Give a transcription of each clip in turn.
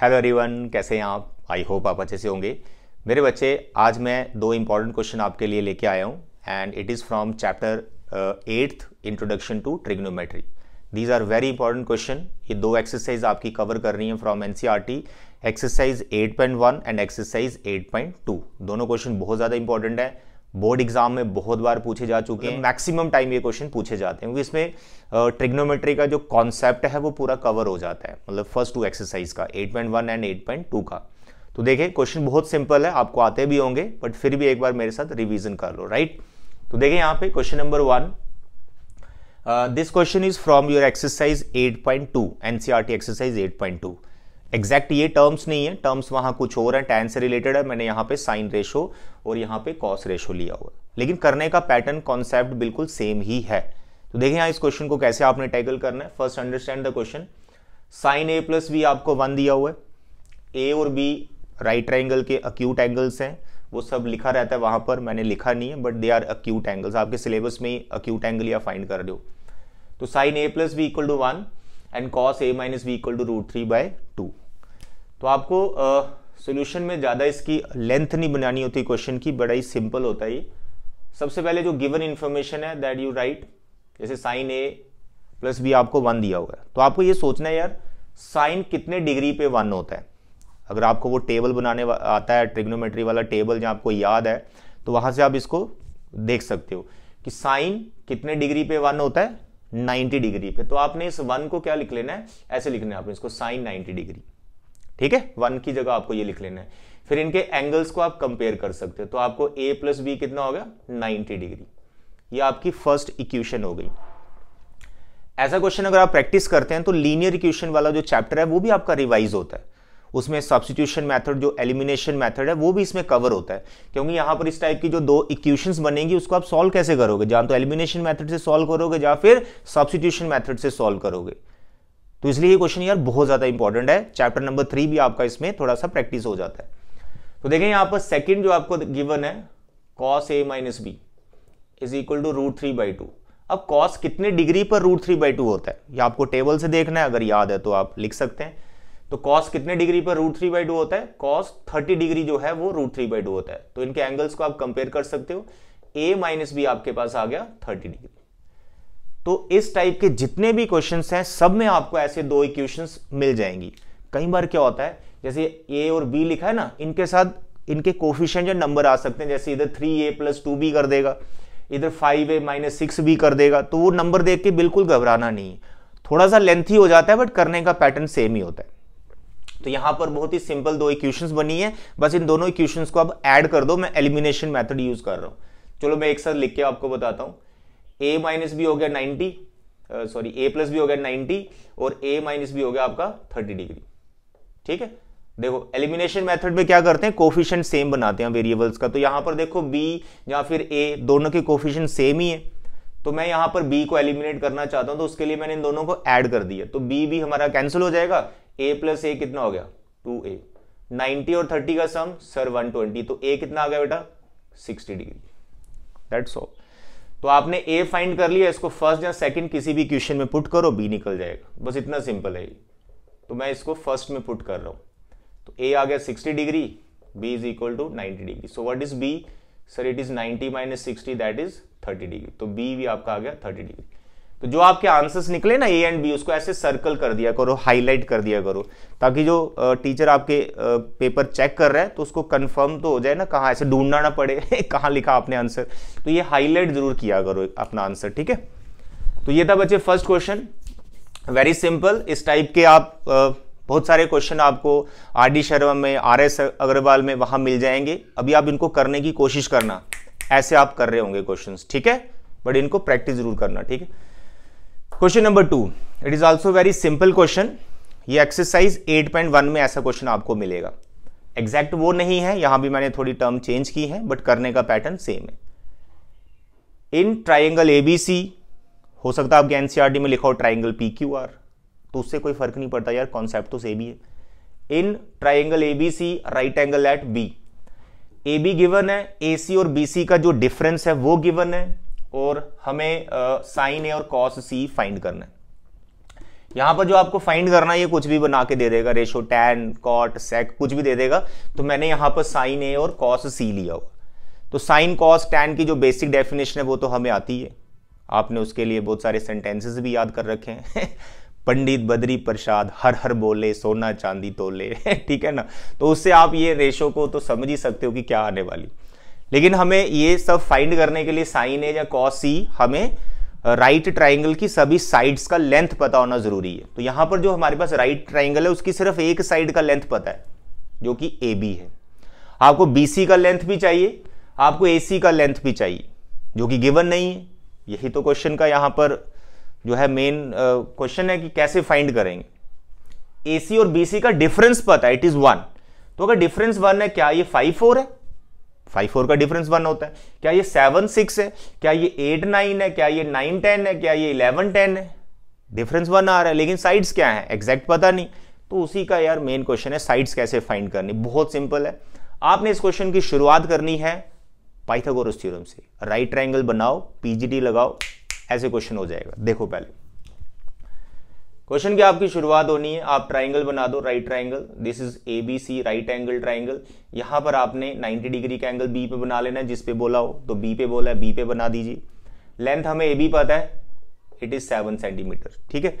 Hello everyone कैसे हैं आप आई होप आप अच्छे से होंगे मेरे बच्चे आज मैं दो इम्पॉर्टेंट क्वेश्चन आपके लिए लेके आया हूँ and it is from chapter eighth introduction to trigonometry these are very important question ये दो एक्सरसाइज आपकी कवर कर रही हैं from an exercise 8.1 and exercise 8.2 दोनों क्वेश्चन बहुत ज़्यादा इंपॉर्टेंट है बोर्ड एग्जाम में बहुत बार पूछे जा चुके हैं हम्म। मैक्सिमम टाइम ये क्वेश्चन पूछे जाते हैं क्योंकि इसमें ट्रिग्नोमेट्री का जो कॉन्सेप्ट है वो पूरा कवर हो जाता है मतलब फर्स्ट टू एक्सरसाइज का 8.1 एंड 8.2 का तो देखिए क्वेश्चन बहुत सिंपल है आपको आते भी होंगे बट फिर भी एक बार मेरे साथ रिविजन कर लो राइट तो देखिए यहाँ पे question number one this question is from your exercise eight 8.2 NCERT exercise two exact ये टर्म्स नहीं है टर्म्स वहाँ कुछ और हैं टैन से रिलेटेड है मैंने यहां पे साइन रेशो और यहाँ पे कॉस रेशो लिया हुआ लेकिन करने का पैटर्न कॉन्सेप्ट बिल्कुल सेम ही है तो देखें यहां इस क्वेश्चन को कैसे आपने टैकल करना है first understand the question sine A plus B आपको वन दिया हुआ है ए और बी राइट ट्राइंगल के अक्यूट एंगल्स हैं वो सब लिखा रहता है वहां पर मैंने लिखा नहीं है but they are acute angles आपके सिलेबस में ही अक्यूट एंगल या फाइंड कर रहे हो तो sine A plus B equal to one and cos A minus B equal to root three by two तो आपको सोल्यूशन uh, में ज़्यादा इसकी लेंथ नहीं बनानी होती क्वेश्चन की बड़ा ही सिंपल होता है सबसे पहले जो गिवन इन्फॉर्मेशन है दैट यू राइट जैसे साइन ए प्लस बी आपको वन दिया हुआ है तो आपको ये सोचना है यार साइन कितने डिग्री पे वन होता है अगर आपको वो टेबल बनाने आता है ट्रिग्नोमेट्री वाला टेबल जहाँ आपको याद है तो वहाँ से आप इसको देख सकते हो कि साइन कितने डिग्री पे वन होता है 90 डिग्री पे तो आपने इस वन को क्या लिख लेना है ऐसे लिखना है आपने इसको साइन 90 डिग्री ठीक है वन की जगह आपको ये लिख लेना है फिर इनके एंगल्स को आप कंपेयर कर सकते हो तो आपको ए प्लस बी कितना हो गया 90 डिग्री ये आपकी फर्स्ट इक्वेशन हो गई ऐसा क्वेश्चन अगर आप प्रैक्टिस करते हैं तो लीनियर इक्वेशन वाला जो चैप्टर है वो भी आपका रिवाइज होता है उसमें सब्सिट्यूशन मैथड जो एलिमिनेशन मैथड है वो भी इसमें कवर होता है क्योंकि यहाँ पर इस टाइप की जो दो इक्वेशंस बनेंगी उसको आप सॉल्व कैसे करोगे या तो एलिमिनेशन मैथड से सॉल्व करोगे या फिर सब्सिट्यूशन मैथड से सॉल्व करोगे तो इसलिए ये क्वेश्चन यार बहुत ज़्यादा इंपॉर्टेंट है चैप्टर नंबर थ्री भी आपका इसमें थोड़ा सा प्रैक्टिस हो जाता है तो देखें यहाँ पर सेकेंड जो आपको गिवन है cos A minus B is equal to root three by two अब कॉस कितने डिग्री पर रूट थ्री बाई टू होता है ये आपको टेबल से देखना है अगर याद है तो आप लिख सकते हैं तो कॉस कितने डिग्री पर रूट थ्री बाई टू होता है कॉस थर्टी डिग्री जो है वो रूट थ्री बाई टू होता है तो इनके एंगल्स को आप कंपेयर कर सकते हो ए माइनस बी आपके पास आ गया थर्टी डिग्री तो इस टाइप के जितने भी क्वेश्चन हैं सब में आपको ऐसे दो इक्वेशंस मिल जाएंगी कई बार क्या होता है जैसे ए और बी लिखा है ना इनके साथ इनके कोफिशेंट या नंबर आ सकते हैं जैसे इधर three A plus two B कर देगा इधर five A minus six B कर देगा तो वो नंबर देख के बिल्कुल घबराना नहीं थोड़ा सा लेंथी हो जाता है बट करने का पैटर्न सेम ही होता है तो यहां पर बहुत ही सिंपल दो इक्वेशंस बनी है बस इन दोनों इक्वेशंस को अब ऐड कर दो मैं एलिमिनेशन मेथड यूज कर रहा हूं चलो मैं एक साथ लिख के आपको बताता हूं ए माइनस भी हो गया नाइनटी सॉरी ए प्लस भी हो गया नाइनटी और ए माइनस भी हो गया आपका थर्टी डिग्री ठीक है देखो एलिमिनेशन मेथड में क्या करते हैं कोफिशियंट सेम बनाते हैं वेरिएबल्स का तो यहां पर देखो बी या फिर ए दोनों के कोफिशियंट सेम ही है तो मैं यहाँ पर बी को एलिमिनेट करना चाहता हूँ तो उसके लिए मैंने इन दोनों को ऐड कर दिया तो बी भी हमारा कैंसिल हो जाएगा ए प्लस ए कितना हो गया टू ए नाइन्टी और थर्टी का सम सर वन ट्वेंटी तो ए कितना आ गया बेटा सिक्सटी डिग्री दैट्स ऑल तो आपने ए फाइंड कर लिया इसको फर्स्ट या सेकंड किसी भी क्वेश्चन में पुट करो बी निकल जाएगा बस इतना सिंपल है ये तो मैं इसको फर्स्ट में पुट कर रहा हूँ तो ए आ गया sixty degree B is equal to ninety degree so what is B sir it is ninety minus sixty that is thirty degree तो बी भी आपका आ गया थर्टी डिग्री तो जो आपके आंसर्स निकले ना ए एंड बी उसको ऐसे सर्कल कर दिया करो हाईलाइट कर दिया करो ताकि जो टीचर आपके पेपर चेक कर रहा है तो उसको कंफर्म तो हो जाए ना कहाँ ऐसे ढूंढना ना पड़े कहाँ लिखा आपने आंसर तो ये हाईलाइट जरूर किया करो अपना आंसर ठीक है तो ये था बच्चे फर्स्ट क्वेश्चन वेरी सिंपल इस टाइप के आप बहुत सारे क्वेश्चन आपको आर डी शर्मा में आर एस अग्रवाल में वहां मिल जाएंगे अभी आप इनको करने की कोशिश करना ऐसे आप कर रहे होंगे क्वेश्चन ठीक है बट इनको प्रैक्टिस जरूर करना ठीक है question number two it is also very simple question ये एक्सरसाइज 8.1 में ऐसा क्वेश्चन आपको मिलेगा एग्जैक्ट वो नहीं है यहां भी मैंने थोड़ी टर्म चेंज की है बट करने का पैटर्न सेम है इन ट्राइंगल एबीसी हो सकता है आपके एनसीआरटी e में लिखा हो ट्राइंगल पी क्यू आर तो उससे कोई फर्क नहीं पड़ता यार कॉन्सेप्ट तो सेम ही है in triangle ABC right angle at B A B given है ए सी और बी सी का जो डिफरेंस है वो गिवन है और हमें साइन ए और कॉस सी फाइंड करना है यहां पर जो आपको फाइंड करना है ये कुछ भी बना के दे देगा रेशो टैन कॉट सेक कुछ भी दे देगा तो मैंने यहाँ पर साइन ए और कॉस सी लिया होगा तो साइन कॉस टैन की जो बेसिक डेफिनेशन है वो तो हमें आती है आपने उसके लिए बहुत सारे सेंटेंसेस भी याद कर रखे हैं पंडित बद्री प्रसाद हर हर बोले सोना चांदी तोले ठीक है ना तो उससे आप ये रेशो को तो समझ ही सकते हो कि क्या आने वाली लेकिन हमें ये सब फाइंड करने के लिए साइन ए या कॉस सी हमें राइट ट्राइंगल की सभी साइड्स का लेंथ पता होना जरूरी है तो यहां पर जो हमारे पास राइट ट्राइंगल है उसकी सिर्फ एक साइड का लेंथ पता है जो कि ए बी है आपको बी सी का लेंथ भी चाहिए आपको ए सी का लेंथ भी चाहिए जो कि गिवन नहीं है यही तो क्वेश्चन का यहां पर जो है मेन क्वेश्चन uh, है कि कैसे फाइंड करेंगे ए सी और बी सी का डिफरेंस पता है इट इज वन तो अगर डिफरेंस वन है क्या ये फाइव फोर है फाइव फोर का डिफरेंस वन होता है क्या ये सेवन सिक्स है क्या ये एट नाइन है क्या ये नाइन टेन है क्या ये इलेवन टेन है डिफरेंस वन आ रहा है लेकिन साइड्स क्या है एग्जैक्ट पता नहीं तो उसी का यार मेन क्वेश्चन है साइड्स कैसे फाइंड करनी बहुत सिंपल है आपने इस क्वेश्चन की शुरुआत करनी है पाइथागोरस थ्योरम से राइट ट्रायंगल बनाओ पीजीटी लगाओ ऐसे क्वेश्चन हो जाएगा देखो पहले क्वेश्चन की आपकी शुरुआत होनी है आप ट्राइंगल बना दो right triangle this is A B C right angle triangle यहां पर आपने 90 डिग्री का एंगल बी पे बना लेना है जिस पे बोला हो तो बी पे बोला है बी पे बना दीजिए लेंथ हमें ए बी पता है इट इज सेवन सेंटीमीटर ठीक है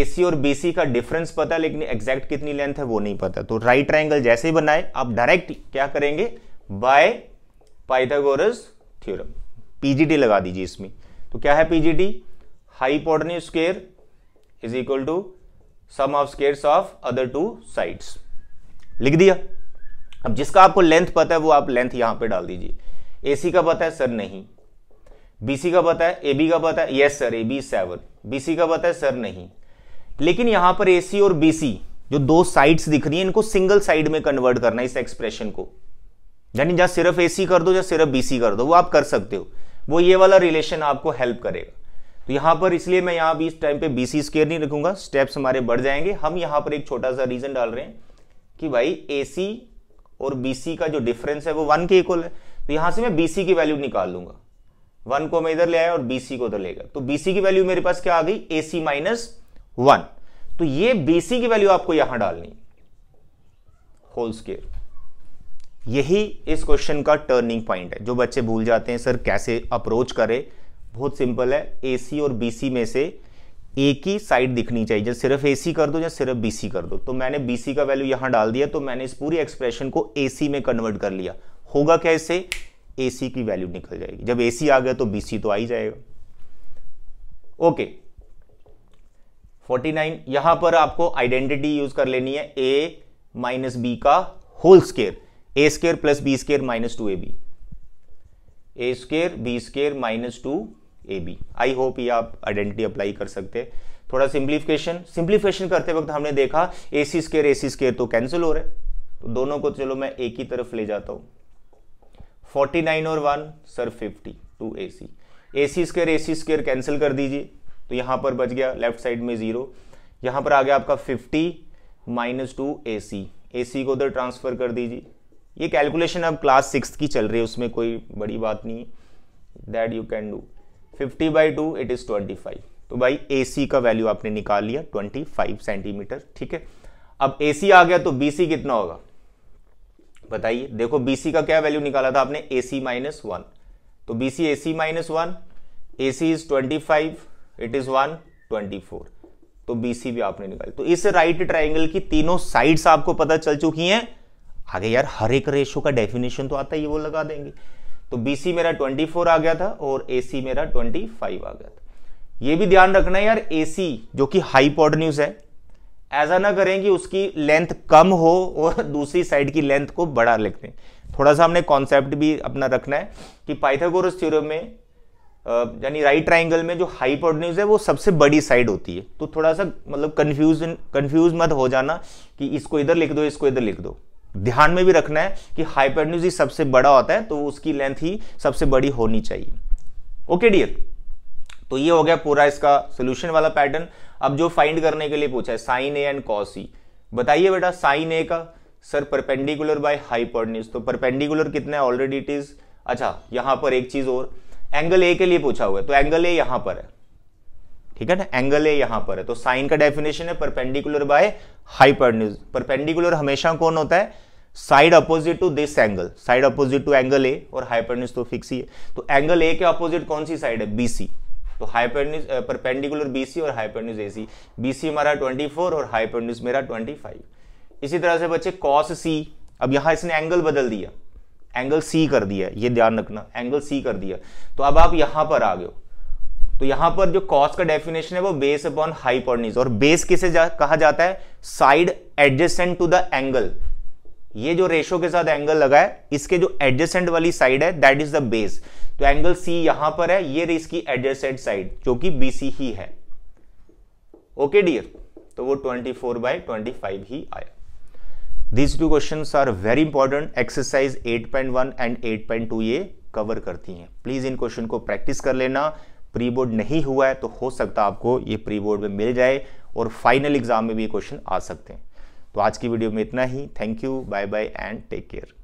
ए सी और बी सी का डिफरेंस पता है लेकिन एग्जैक्ट कितनी लेंथ है वो नहीं पता तो राइट ट्राइंगल जैसे ही बनाए आप डायरेक्ट क्या करेंगे बाय पाइथागोरस थ्योरम पीजीटी लगा दीजिए इसमें तो क्या है PGT hypotenuse square is equal to sum of squares of other two sides लिख दिया अब जिसका आपको लेंथ पता है वो आप लेंथ यहां पे डाल दीजिए एसी का पता है सर नहीं बीसी का पता है एबी का पता है yes sir A B seven BC का पता है सर नहीं लेकिन यहां पर एसी और बीसी जो दो साइड्स दिख रही है इनको सिंगल साइड में कन्वर्ट करना है इस एक्सप्रेशन को यानी जहां सिर्फ एसी कर दो या सिर्फ बीसी कर दो वो आप कर सकते हो वो ये वाला रिलेशन आपको हेल्प करेगा तो यहां पर इसलिए मैं यहां भी इस टाइम पे बीसी स्केयर नहीं रखूंगा स्टेप्स हमारे बढ़ जाएंगे हम यहां पर एक छोटा सा रीजन डाल रहे हैं कि भाई ए सी और बीसी का जो डिफरेंस है वो वन के इक्वल है तो यहां से मैं बीसी की वैल्यू निकाल लूंगा वन को मैं इधर ले आया और बीसी को तो ले गया तो बीसी की वैल्यू मेरे पास क्या आ गई ए सी माइनस वन तो ये बीसी की वैल्यू आपको यहां डालनी होल स्केयर यही इस क्वेश्चन का टर्निंग पॉइंट है जो बच्चे भूल जाते हैं सर कैसे अप्रोच करें बहुत सिंपल है ए सी और बी सी में से एक ही साइड दिखनी चाहिए जब सिर्फ ए सी कर दो या सिर्फ बी सी कर दो तो मैंने बी सी का वैल्यू यहां डाल दिया तो मैंने इस पूरी एक्सप्रेशन को ए सी में कन्वर्ट कर लिया होगा कैसे एसी ए सी की वैल्यू निकल जाएगी जब ए सी आ गया तो बी सी तो आ ही जाएगा ओके नाइन यहां पर आपको आइडेंटिटी यूज कर लेनी है ए माइनस बी का whole square A square plus B square minus two A B A square B square minus two A B I hope ये आप आइडेंटिटी अप्लाई कर सकते हैं थोड़ा सिंप्लीफिकेशन सिंप्लीफिकेशन करते वक्त हमने देखा A C square A C square तो कैंसिल हो रहे तो दोनों को चलो मैं एक ही तरफ ले जाता हूँ फोर्टी नाइन और one sir fifty two A C A C square A C square cancel कर दीजिए तो यहाँ पर बच गया लेफ्ट साइड में ज़ीरो यहाँ पर आ गया आपका fifty minus two A C A C को उधर ट्रांसफ़र कर दीजिए ये कैलकुलेशन अब क्लास सिक्स की चल रही है उसमें कोई बड़ी बात नहीं है that you can do fifty by two it is twenty five तो भाई ए सी का वैल्यू आपने निकाल लिया ट्वेंटी फाइव सेंटीमीटर ठीक है अब ए सी आ गया तो बी सी कितना होगा बताइए देखो बी सी का क्या वैल्यू निकाला था आपने ए सी माइनस वन तो B C A C minus one A C is twenty five it is one twenty four तो बी सी भी आपने निकाल तो इस राइट ट्राइंगल की तीनों साइड्स आपको पता चल चुकी हैं आगे यार हर एक रेशो का डेफिनेशन तो आता ही वो लगा देंगे तो BC मेरा 24 आ गया था और AC मेरा 25 आ गया था ये भी ध्यान रखना है यार AC जो कि हाई पॉड न्यूज है ऐसा ना करें कि उसकी लेंथ कम हो और दूसरी साइड की लेंथ को बड़ा लिख दें थोड़ा सा हमने कॉन्सेप्ट भी अपना रखना है कि पाइथागोरस थ्योरम में यानी राइट ट्राइंगल में जो हाई पॉड न्यूज है वो सबसे बड़ी साइड होती है तो थोड़ा सा मतलब कन्फ्यूजन कन्फ्यूज मत हो जाना कि इसको इधर लिख दो इसको इधर लिख दो ध्यान में भी रखना है कि हाइपरन्यूज ही सबसे बड़ा होता है तो उसकी लेंथ ही सबसे बड़ी होनी चाहिए ओके डियर तो ये हो गया पूरा इसका सोल्यूशन वाला पैटर्न अब जो फाइंड करने के लिए पूछा है sine A and cos E बताइए बेटा साइन ए का सर परपेंडिकुलर बाय हाइपरन्यूज तो परपेंडिकुलर कितना है ऑलरेडी इट इज अच्छा यहां पर एक चीज और एंगल ए के लिए पूछा हुआ है तो एंगल ए यहां पर है ठीक है ना एंगल ए यहां पर है तो साइन का डेफिनेशन है परपेंडिकुलर बाय हाइपरन्यूज परपेंडिकुलर हमेशा कौन होता है side opposite to this angle side opposite to angle A और हाइपरनिस तो फिक्स ही है तो एंगल ए के अपोजिट कौन सी साइड है बीसी तो हाइपरनिस परपेंडिकुलर बीसी और हाइपरनिस एसी बीसी हमारा 24 और हाइपरनिस मेरा 25 इसी तरह से बच्चे कॉस सी अब यहां इसने एंगल बदल दिया एंगल सी कर दिया ये ध्यान रखना एंगल सी कर दिया तो अब आप यहां पर आ गए तो यहां पर जो कॉस का डेफिनेशन है वो बेस अपॉन हाइपरनिस और बेस किसे जा, कहा जाता है side adjacent to the angle ये जो रेशो के साथ एंगल लगा है इसके जो एडजेसेंट वाली साइड है दैट इज द बेस तो एंगल सी यहां पर है ये इसकी एडजेसेंट साइड जो कि बीसी ही है ओके डियर तो वो 24 फोर बाई ट्वेंटी ही आया these two questions are very important exercise 8.1 and 8.2 ये कवर करती हैं प्लीज इन क्वेश्चन को प्रैक्टिस कर लेना प्री बोर्ड नहीं हुआ है तो हो सकता आपको ये प्री बोर्ड में मिल जाए और फाइनल एग्जाम में भी क्वेश्चन आ सकते हैं तो आज की वीडियो में इतना ही thank you bye bye and take care